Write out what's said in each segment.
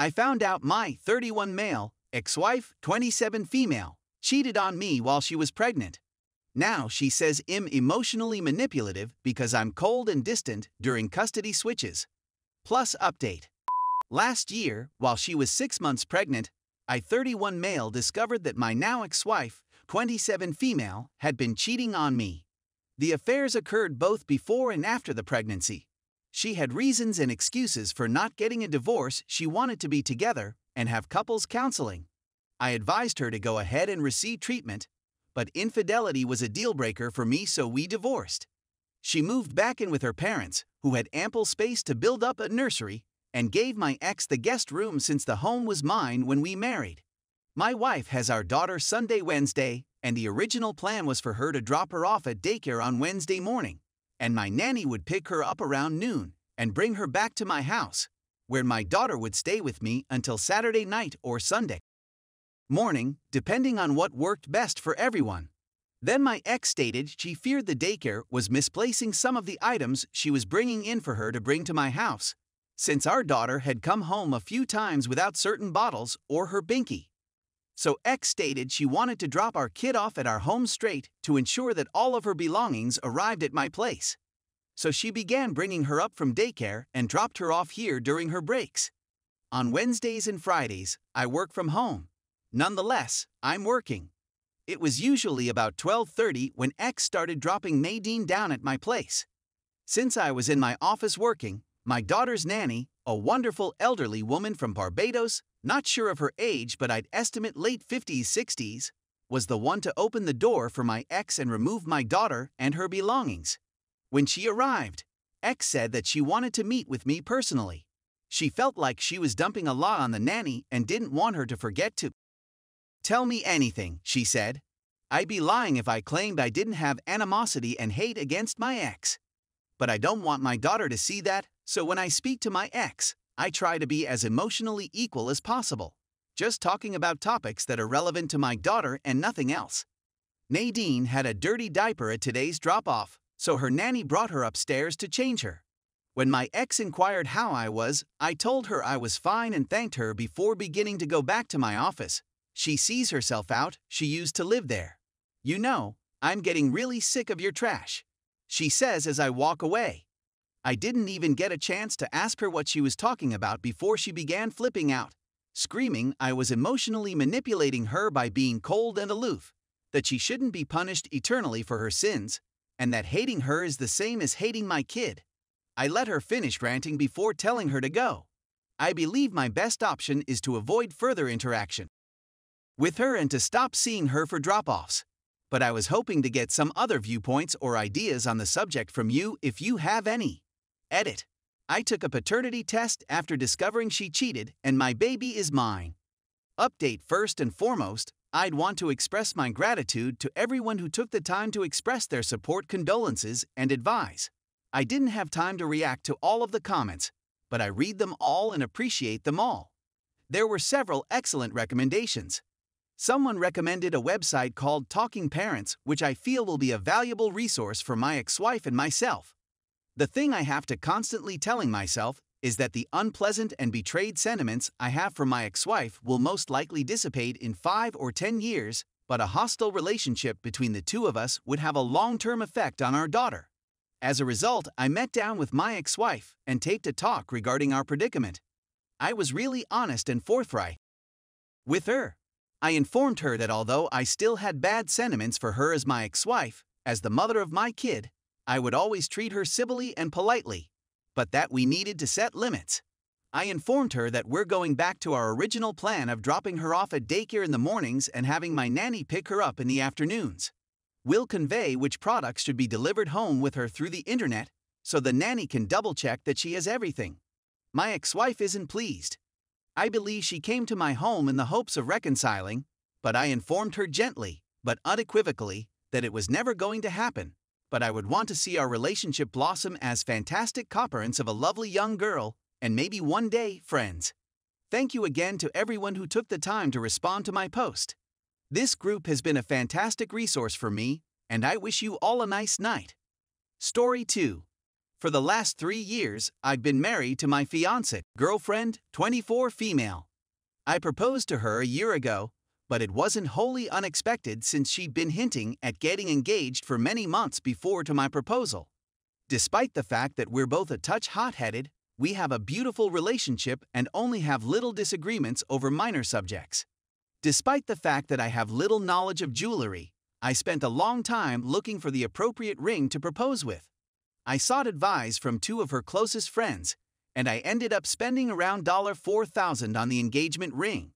I found out my 31 male, ex-wife, 27 female, cheated on me while she was pregnant. Now she says I'm emotionally manipulative because I'm cold and distant during custody switches. Plus update. Last year, while she was 6 months pregnant, I 31 male discovered that my now ex-wife, 27 female, had been cheating on me. The affairs occurred both before and after the pregnancy. She had reasons and excuses for not getting a divorce she wanted to be together and have couples counseling. I advised her to go ahead and receive treatment, but infidelity was a deal breaker for me so we divorced. She moved back in with her parents, who had ample space to build up a nursery, and gave my ex the guest room since the home was mine when we married. My wife has our daughter Sunday Wednesday, and the original plan was for her to drop her off at daycare on Wednesday morning and my nanny would pick her up around noon and bring her back to my house, where my daughter would stay with me until Saturday night or Sunday morning, depending on what worked best for everyone. Then my ex stated she feared the daycare was misplacing some of the items she was bringing in for her to bring to my house, since our daughter had come home a few times without certain bottles or her binky so X stated she wanted to drop our kid off at our home straight to ensure that all of her belongings arrived at my place. So she began bringing her up from daycare and dropped her off here during her breaks. On Wednesdays and Fridays, I work from home. Nonetheless, I'm working. It was usually about 12.30 when X started dropping Nadine down at my place. Since I was in my office working, my daughter's nanny, a wonderful elderly woman from Barbados, not sure of her age but I'd estimate late 50s 60s, was the one to open the door for my ex and remove my daughter and her belongings. When she arrived, ex said that she wanted to meet with me personally. She felt like she was dumping a lot on the nanny and didn't want her to forget to. Tell me anything, she said. I'd be lying if I claimed I didn't have animosity and hate against my ex. But I don't want my daughter to see that, so when I speak to my ex, I try to be as emotionally equal as possible, just talking about topics that are relevant to my daughter and nothing else. Nadine had a dirty diaper at today's drop-off, so her nanny brought her upstairs to change her. When my ex inquired how I was, I told her I was fine and thanked her before beginning to go back to my office. She sees herself out, she used to live there. You know, I'm getting really sick of your trash. She says as I walk away. I didn't even get a chance to ask her what she was talking about before she began flipping out, screaming I was emotionally manipulating her by being cold and aloof, that she shouldn't be punished eternally for her sins, and that hating her is the same as hating my kid. I let her finish ranting before telling her to go. I believe my best option is to avoid further interaction with her and to stop seeing her for drop offs. But I was hoping to get some other viewpoints or ideas on the subject from you if you have any. Edit. I took a paternity test after discovering she cheated and my baby is mine. Update First and foremost, I'd want to express my gratitude to everyone who took the time to express their support, condolences, and advise. I didn't have time to react to all of the comments, but I read them all and appreciate them all. There were several excellent recommendations. Someone recommended a website called Talking Parents, which I feel will be a valuable resource for my ex wife and myself. The thing I have to constantly telling myself is that the unpleasant and betrayed sentiments I have from my ex-wife will most likely dissipate in 5 or 10 years, but a hostile relationship between the two of us would have a long-term effect on our daughter. As a result, I met down with my ex-wife and taped a talk regarding our predicament. I was really honest and forthright with her. I informed her that although I still had bad sentiments for her as my ex-wife, as the mother of my kid, I would always treat her civilly and politely, but that we needed to set limits. I informed her that we're going back to our original plan of dropping her off at daycare in the mornings and having my nanny pick her up in the afternoons. We'll convey which products should be delivered home with her through the internet so the nanny can double check that she has everything. My ex wife isn't pleased. I believe she came to my home in the hopes of reconciling, but I informed her gently, but unequivocally, that it was never going to happen but I would want to see our relationship blossom as fantastic cooperants of a lovely young girl, and maybe one day, friends. Thank you again to everyone who took the time to respond to my post. This group has been a fantastic resource for me, and I wish you all a nice night. Story 2 For the last three years, I've been married to my fiance, girlfriend, 24 female. I proposed to her a year ago, but it wasn't wholly unexpected since she'd been hinting at getting engaged for many months before to my proposal. Despite the fact that we're both a touch hot-headed, we have a beautiful relationship and only have little disagreements over minor subjects. Despite the fact that I have little knowledge of jewelry, I spent a long time looking for the appropriate ring to propose with. I sought advice from two of her closest friends, and I ended up spending around $4,000 on the engagement ring.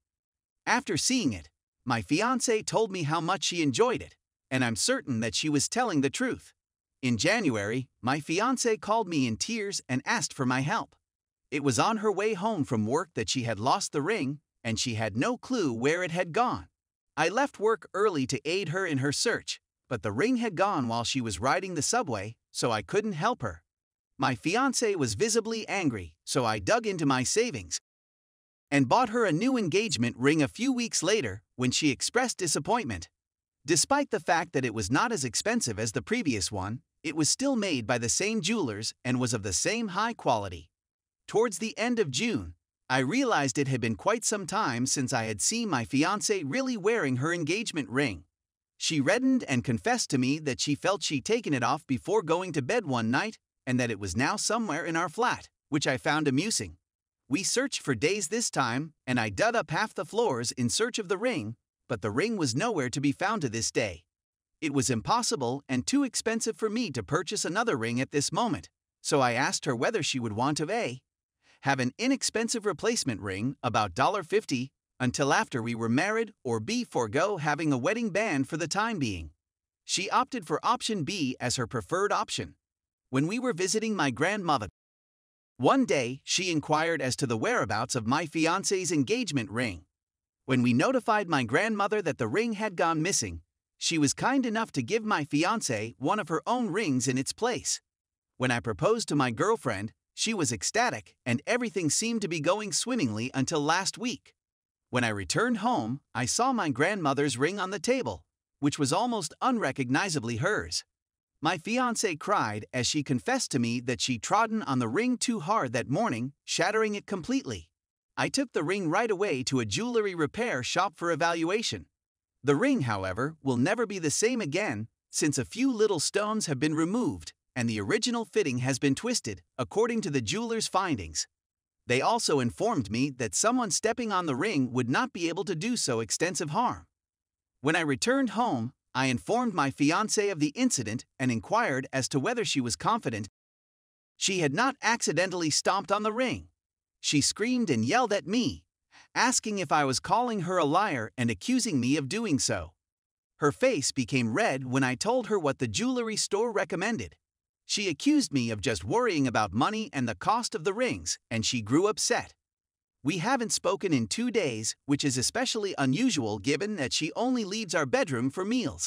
After seeing it, my fiance told me how much she enjoyed it, and I'm certain that she was telling the truth. In January, my fiance called me in tears and asked for my help. It was on her way home from work that she had lost the ring, and she had no clue where it had gone. I left work early to aid her in her search, but the ring had gone while she was riding the subway, so I couldn't help her. My fiance was visibly angry, so I dug into my savings, and bought her a new engagement ring a few weeks later when she expressed disappointment. Despite the fact that it was not as expensive as the previous one, it was still made by the same jewelers and was of the same high quality. Towards the end of June, I realized it had been quite some time since I had seen my fiancée really wearing her engagement ring. She reddened and confessed to me that she felt she'd taken it off before going to bed one night and that it was now somewhere in our flat, which I found amusing. We searched for days this time, and I dug up half the floors in search of the ring, but the ring was nowhere to be found to this day. It was impossible and too expensive for me to purchase another ring at this moment, so I asked her whether she would want of a have an inexpensive replacement ring, about $1.50, until after we were married, or B forego having a wedding band for the time being. She opted for option B as her preferred option. When we were visiting my grandmother, one day, she inquired as to the whereabouts of my fiancé's engagement ring. When we notified my grandmother that the ring had gone missing, she was kind enough to give my fiancé one of her own rings in its place. When I proposed to my girlfriend, she was ecstatic and everything seemed to be going swimmingly until last week. When I returned home, I saw my grandmother's ring on the table, which was almost unrecognizably hers. My fiance cried as she confessed to me that she trodden on the ring too hard that morning, shattering it completely. I took the ring right away to a jewelry repair shop for evaluation. The ring, however, will never be the same again, since a few little stones have been removed and the original fitting has been twisted, according to the jeweler's findings. They also informed me that someone stepping on the ring would not be able to do so extensive harm. When I returned home, I informed my fiancée of the incident and inquired as to whether she was confident she had not accidentally stomped on the ring. She screamed and yelled at me, asking if I was calling her a liar and accusing me of doing so. Her face became red when I told her what the jewelry store recommended. She accused me of just worrying about money and the cost of the rings, and she grew upset. We haven't spoken in two days, which is especially unusual given that she only leaves our bedroom for meals.